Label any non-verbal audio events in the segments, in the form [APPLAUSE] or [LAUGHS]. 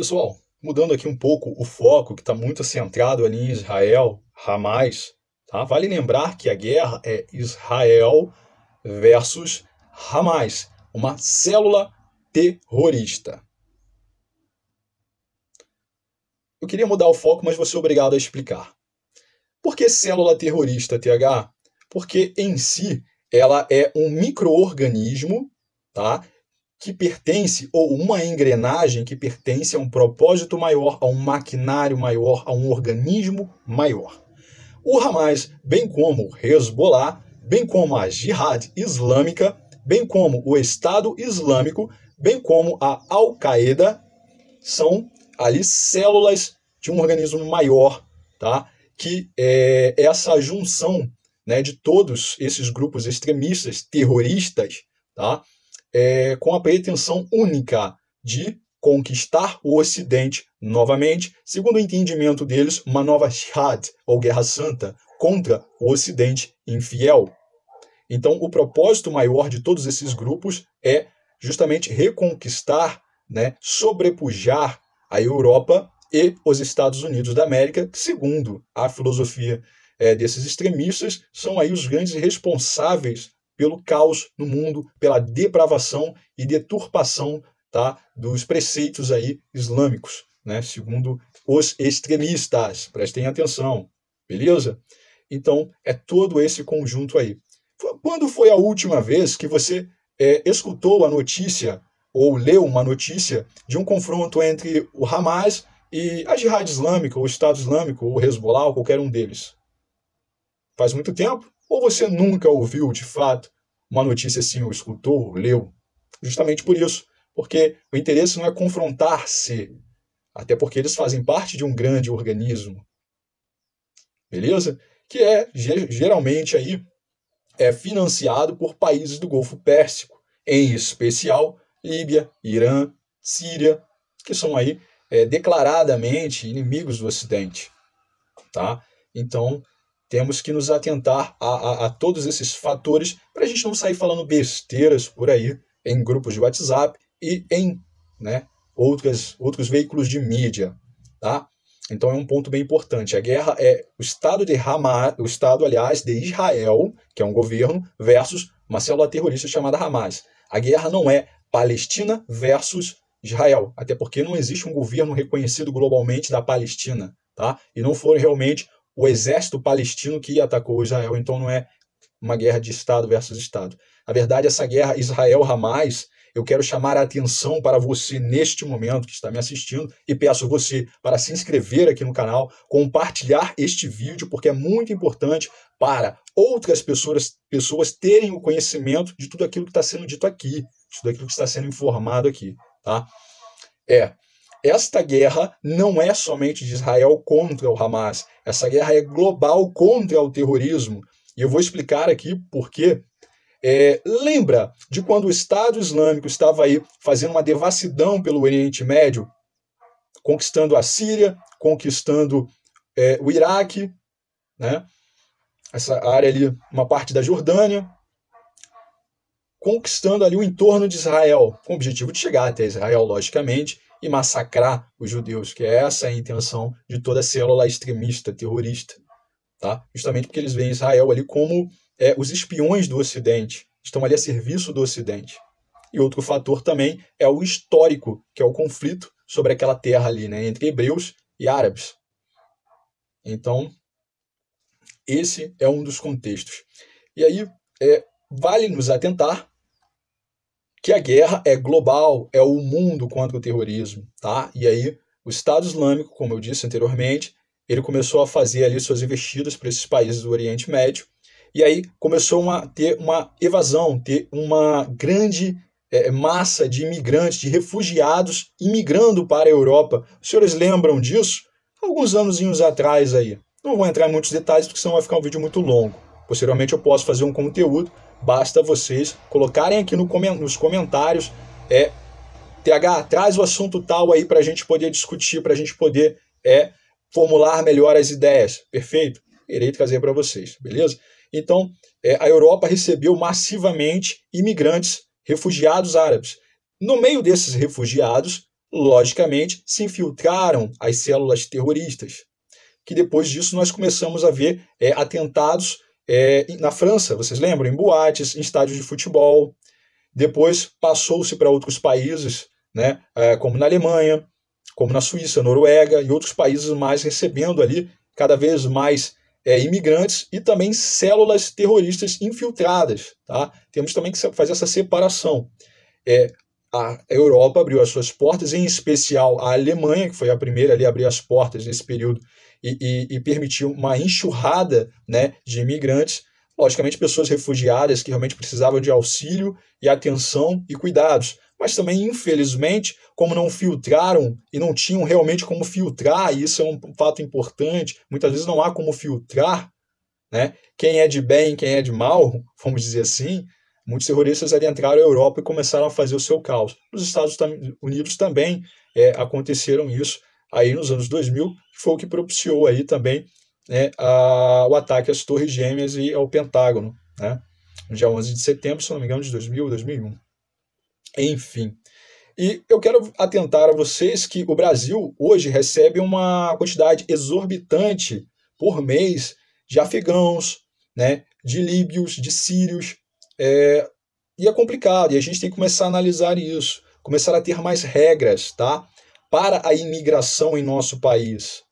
Pessoal, mudando aqui um pouco o foco, que está muito centrado ali em Israel, Hamas, tá? vale lembrar que a guerra é Israel versus Hamas, uma célula terrorista. Eu queria mudar o foco, mas vou ser obrigado a explicar. Por que célula terrorista, TH? Porque em si ela é um microorganismo, tá? que pertence, ou uma engrenagem que pertence a um propósito maior, a um maquinário maior, a um organismo maior. O Hamas, bem como o Hezbollah, bem como a Jihad Islâmica, bem como o Estado Islâmico, bem como a Al-Qaeda, são ali células de um organismo maior, tá? que é, é essa junção né, de todos esses grupos extremistas, terroristas, tá? é, com a pretensão única de conquistar o Ocidente novamente, segundo o entendimento deles, uma nova Shad, ou Guerra Santa, contra o Ocidente infiel. Então, o propósito maior de todos esses grupos é justamente reconquistar, né, sobrepujar a Europa e os Estados Unidos da América, que, segundo a filosofia é, desses extremistas, são aí os grandes responsáveis pelo caos no mundo, pela depravação e deturpação tá, dos preceitos aí islâmicos, né, segundo os extremistas. Prestem atenção, beleza? Então, é todo esse conjunto aí. Quando foi a última vez que você é, escutou a notícia ou leu uma notícia de um confronto entre o Hamas e a Jihad Islâmica, ou o Estado Islâmico, ou o Hezbollah, ou qualquer um deles? Faz muito tempo? Ou você nunca ouviu de fato uma notícia assim, ou escutou, ou leu? Justamente por isso, porque o interesse não é confrontar-se, até porque eles fazem parte de um grande organismo. Beleza? Que é geralmente aí é financiado por países do Golfo Pérsico, em especial Líbia, Irã, Síria, que são aí é, declaradamente inimigos do Ocidente, tá? Então temos que nos atentar a, a, a todos esses fatores para a gente não sair falando besteiras por aí em grupos de WhatsApp e em né, outras, outros veículos de mídia. Tá? Então é um ponto bem importante. A guerra é o Estado de Hamas, o Estado, aliás, de Israel, que é um governo, versus uma célula terrorista chamada Hamas. A guerra não é Palestina versus Israel, até porque não existe um governo reconhecido globalmente da Palestina, tá? E não foram realmente o exército palestino que atacou Israel. Então não é uma guerra de Estado versus Estado. Na verdade, é essa guerra israel Ramais. eu quero chamar a atenção para você neste momento que está me assistindo e peço você para se inscrever aqui no canal, compartilhar este vídeo, porque é muito importante para outras pessoas, pessoas terem o conhecimento de tudo aquilo que está sendo dito aqui, de tudo aquilo que está sendo informado aqui. Tá? É esta guerra não é somente de Israel contra o Hamas. Essa guerra é global contra o terrorismo. E eu vou explicar aqui por quê. É, lembra de quando o Estado Islâmico estava aí fazendo uma devassidão pelo Oriente Médio, conquistando a Síria, conquistando é, o Iraque, né? essa área ali, uma parte da Jordânia, conquistando ali o entorno de Israel, com o objetivo de chegar até Israel, logicamente, e massacrar os judeus, que é essa a intenção de toda a célula extremista, terrorista. Tá? Justamente porque eles veem Israel ali como é, os espiões do Ocidente, estão ali a serviço do Ocidente. E outro fator também é o histórico, que é o conflito sobre aquela terra ali, né, entre hebreus e árabes. Então, esse é um dos contextos. E aí, é, vale nos atentar que a guerra é global, é o mundo contra o terrorismo, tá? E aí o Estado Islâmico, como eu disse anteriormente, ele começou a fazer ali suas investidas para esses países do Oriente Médio, e aí começou a ter uma evasão, ter uma grande é, massa de imigrantes, de refugiados imigrando para a Europa. Os senhores lembram disso? Alguns anos atrás aí. Não vou entrar em muitos detalhes, porque senão vai ficar um vídeo muito longo. Posteriormente eu posso fazer um conteúdo Basta vocês colocarem aqui no, nos comentários, é, TH, traz o assunto tal aí para a gente poder discutir, para a gente poder é, formular melhor as ideias, perfeito? Irei trazer para vocês, beleza? Então, é, a Europa recebeu massivamente imigrantes, refugiados árabes. No meio desses refugiados, logicamente, se infiltraram as células terroristas, que depois disso nós começamos a ver é, atentados é, na França, vocês lembram? Em boates, em estádios de futebol. Depois passou-se para outros países, né, é, como na Alemanha, como na Suíça, Noruega e outros países mais recebendo ali cada vez mais é, imigrantes e também células terroristas infiltradas. Tá? Temos também que fazer essa separação. É, a Europa abriu as suas portas, em especial a Alemanha, que foi a primeira ali a abrir as portas nesse período e, e, e permitiu uma enxurrada né, de imigrantes, logicamente pessoas refugiadas que realmente precisavam de auxílio e atenção e cuidados. Mas também, infelizmente, como não filtraram e não tinham realmente como filtrar, e isso é um fato importante, muitas vezes não há como filtrar né, quem é de bem quem é de mal, [LAUGHS] vamos dizer assim, Muitos terroristas adentraram a Europa e começaram a fazer o seu caos. Nos Estados Unidos também é, aconteceram isso aí nos anos 2000, que foi o que propiciou aí também né, a, o ataque às Torres Gêmeas e ao Pentágono, né, no dia 11 de setembro, se não me engano, de 2000 2001. Enfim. E eu quero atentar a vocês que o Brasil hoje recebe uma quantidade exorbitante por mês de afegãos, né, de líbios, de sírios, é, e é complicado, e a gente tem que começar a analisar isso, começar a ter mais regras, tá? Para a imigração em nosso país.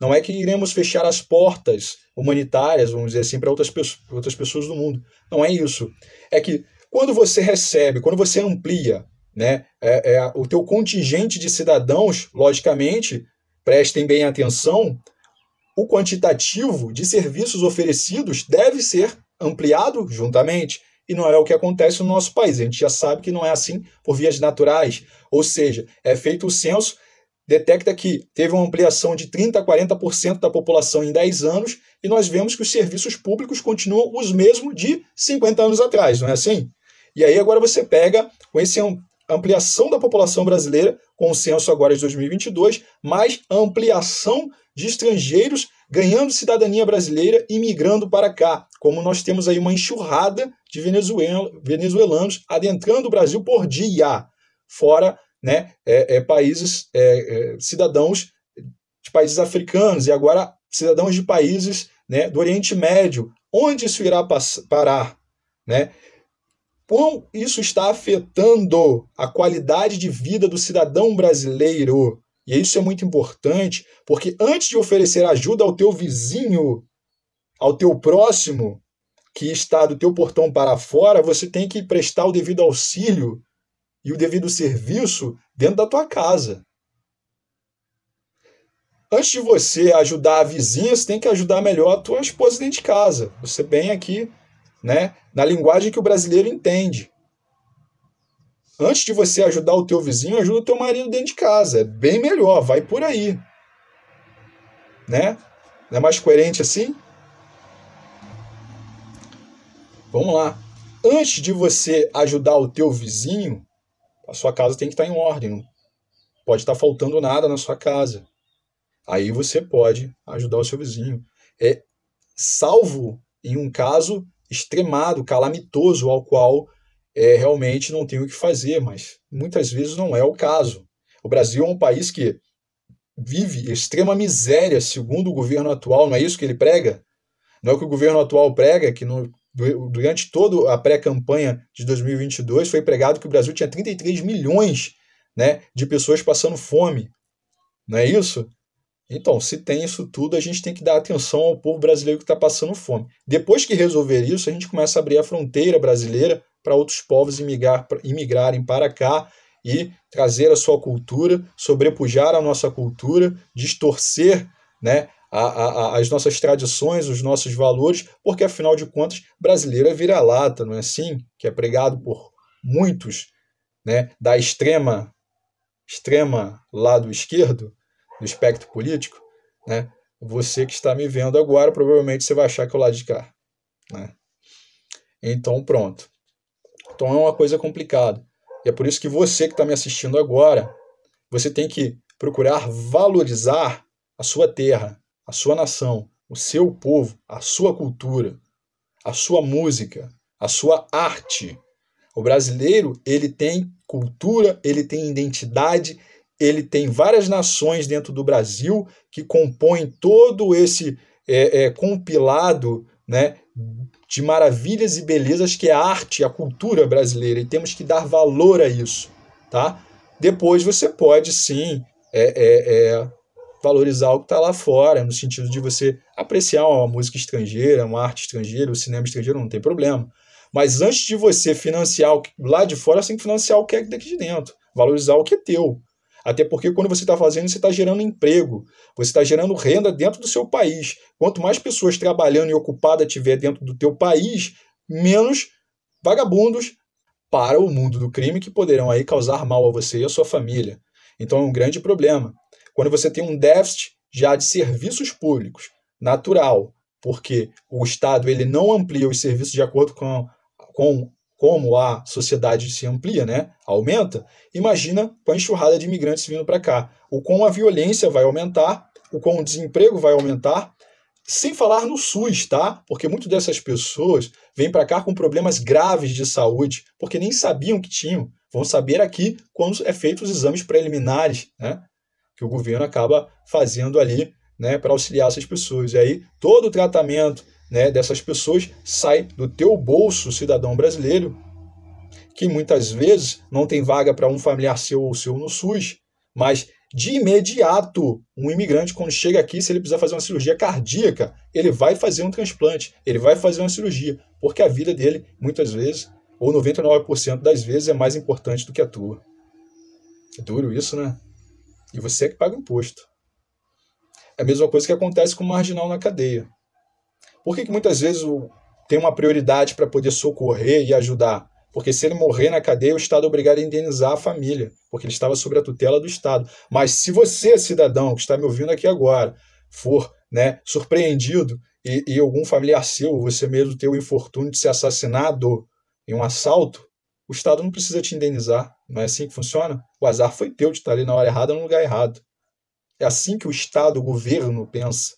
Não é que iremos fechar as portas humanitárias, vamos dizer assim, para outras, pessoas, outras pessoas do mundo. Não é isso. É que quando você recebe, quando você amplia né, é, é, o teu contingente de cidadãos, logicamente, prestem bem atenção, o quantitativo de serviços oferecidos deve ser ampliado juntamente e não é o que acontece no nosso país. A gente já sabe que não é assim por vias naturais, ou seja, é feito o censo, detecta que teve uma ampliação de 30% a 40% da população em 10 anos e nós vemos que os serviços públicos continuam os mesmos de 50 anos atrás, não é assim? E aí agora você pega com esse ampliação da população brasileira, com o censo agora de 2022, mais a ampliação de estrangeiros ganhando cidadania brasileira e migrando para cá, como nós temos aí uma enxurrada de venezuelanos adentrando o Brasil por dia, fora né, é, é, países, é, é, cidadãos de países africanos e agora cidadãos de países né, do Oriente Médio. Onde isso irá parar? Né? Como isso está afetando a qualidade de vida do cidadão brasileiro? E isso é muito importante, porque antes de oferecer ajuda ao teu vizinho, ao teu próximo, que está do teu portão para fora, você tem que prestar o devido auxílio e o devido serviço dentro da tua casa. Antes de você ajudar a vizinha, você tem que ajudar melhor a tua esposa dentro de casa. Você bem aqui, né, na linguagem que o brasileiro entende. Antes de você ajudar o teu vizinho, ajuda o teu marido dentro de casa. É bem melhor, vai por aí. Né? Não é mais coerente assim? Vamos lá. Antes de você ajudar o teu vizinho, a sua casa tem que estar em ordem. Não pode estar faltando nada na sua casa. Aí você pode ajudar o seu vizinho. É salvo em um caso extremado, calamitoso, ao qual é, realmente não tem o que fazer, mas muitas vezes não é o caso. O Brasil é um país que vive extrema miséria, segundo o governo atual, não é isso que ele prega? Não é o que o governo atual prega, que no durante toda a pré-campanha de 2022, foi pregado que o Brasil tinha 33 milhões né, de pessoas passando fome. Não é isso? Então, se tem isso tudo, a gente tem que dar atenção ao povo brasileiro que está passando fome. Depois que resolver isso, a gente começa a abrir a fronteira brasileira para outros povos imigrar, imigrarem para cá e trazer a sua cultura, sobrepujar a nossa cultura, distorcer né, a, a, as nossas tradições, os nossos valores, porque afinal de contas, brasileiro é vira-lata, não é assim? Que é pregado por muitos né, da extrema, extrema lado esquerdo do espectro político. Né? Você que está me vendo agora, provavelmente você vai achar que é o lado de cá. Né? Então, pronto. Então é uma coisa complicada. E é por isso que você que está me assistindo agora, você tem que procurar valorizar a sua terra, a sua nação, o seu povo, a sua cultura, a sua música, a sua arte. O brasileiro, ele tem cultura, ele tem identidade, ele tem várias nações dentro do Brasil que compõem todo esse é, é, compilado né, de maravilhas e belezas que é a arte, a cultura brasileira, e temos que dar valor a isso. Tá? Depois você pode sim é, é, é valorizar o que está lá fora, no sentido de você apreciar uma música estrangeira, uma arte estrangeira, o um cinema estrangeiro, não tem problema. Mas antes de você financiar o que, lá de fora, você tem que financiar o que é daqui de dentro, valorizar o que é teu. Até porque quando você está fazendo, você está gerando emprego, você está gerando renda dentro do seu país. Quanto mais pessoas trabalhando e ocupadas tiver dentro do teu país, menos vagabundos para o mundo do crime que poderão aí causar mal a você e a sua família. Então é um grande problema. Quando você tem um déficit já de serviços públicos, natural, porque o Estado ele não amplia os serviços de acordo com, com como a sociedade se amplia, né? aumenta, imagina com a enxurrada de imigrantes vindo para cá. O quão a violência vai aumentar, o quão o desemprego vai aumentar, sem falar no SUS, tá? Porque muitas dessas pessoas vêm para cá com problemas graves de saúde, porque nem sabiam que tinham. Vão saber aqui quando é feito os exames preliminares, né? que o governo acaba fazendo ali né, para auxiliar essas pessoas. E aí todo o tratamento né, dessas pessoas sai do teu bolso, cidadão brasileiro, que muitas vezes não tem vaga para um familiar seu ou seu no SUS, mas de imediato, um imigrante, quando chega aqui, se ele precisar fazer uma cirurgia cardíaca, ele vai fazer um transplante, ele vai fazer uma cirurgia, porque a vida dele, muitas vezes, ou 99% das vezes, é mais importante do que a tua. É duro isso, né? E você é que paga o imposto. É a mesma coisa que acontece com o marginal na cadeia. Por que, que muitas vezes tem uma prioridade para poder socorrer e ajudar? Porque se ele morrer na cadeia, o Estado é obrigado a indenizar a família, porque ele estava sob a tutela do Estado. Mas se você, cidadão, que está me ouvindo aqui agora, for né, surpreendido e, e algum familiar seu, você mesmo ter o infortúnio de ser assassinado em um assalto, o Estado não precisa te indenizar, não é assim que funciona? O azar foi teu de estar ali na hora errada, no lugar errado. É assim que o Estado, o governo, pensa.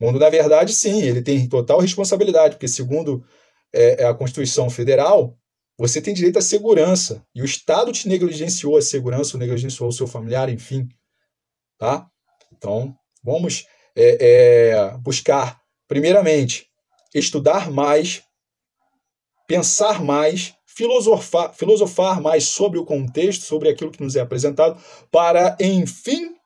Mundo, na verdade, sim, ele tem total responsabilidade, porque, segundo é, é, a Constituição Federal, você tem direito à segurança. E o Estado te negligenciou a segurança, ou negligenciou o seu familiar, enfim. Tá? Então, vamos é, é, buscar, primeiramente, estudar mais, pensar mais filosofar, filosofar mais sobre o contexto, sobre aquilo que nos é apresentado, para, enfim,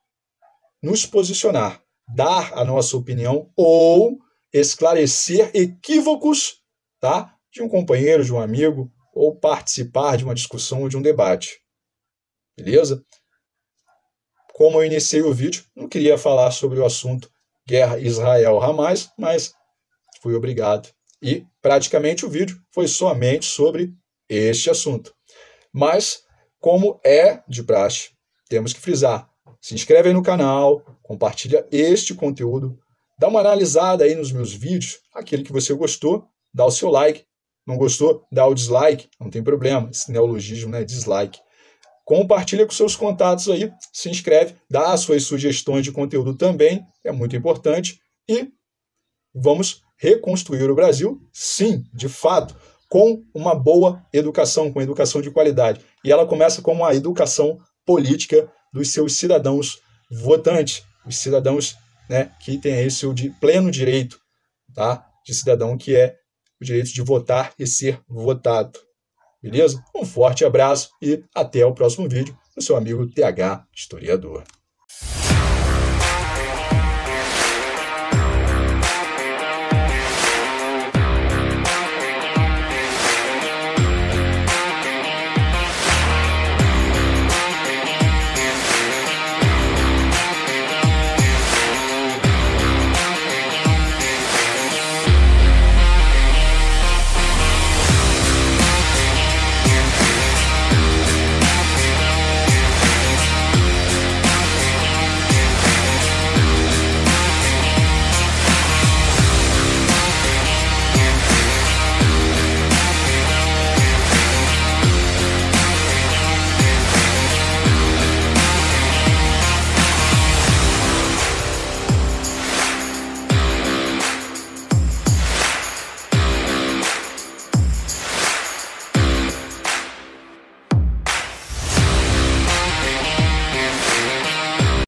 nos posicionar, dar a nossa opinião ou esclarecer equívocos tá, de um companheiro, de um amigo, ou participar de uma discussão ou de um debate. Beleza? Como eu iniciei o vídeo, não queria falar sobre o assunto guerra israel Ramais, mas fui obrigado. E praticamente o vídeo foi somente sobre este assunto. Mas, como é de praxe, temos que frisar. Se inscreve aí no canal, compartilha este conteúdo, dá uma analisada aí nos meus vídeos, aquele que você gostou, dá o seu like. Não gostou, dá o dislike, não tem problema, esse neologismo, né, dislike. Compartilha com seus contatos aí, se inscreve, dá as suas sugestões de conteúdo também, é muito importante. E vamos reconstruir o Brasil, sim, de fato com uma boa educação, com educação de qualidade. E ela começa como a educação política dos seus cidadãos votantes, os cidadãos né, que têm aí seu de pleno direito tá, de cidadão, que é o direito de votar e ser votado. Beleza? Um forte abraço e até o próximo vídeo do seu amigo TH Historiador.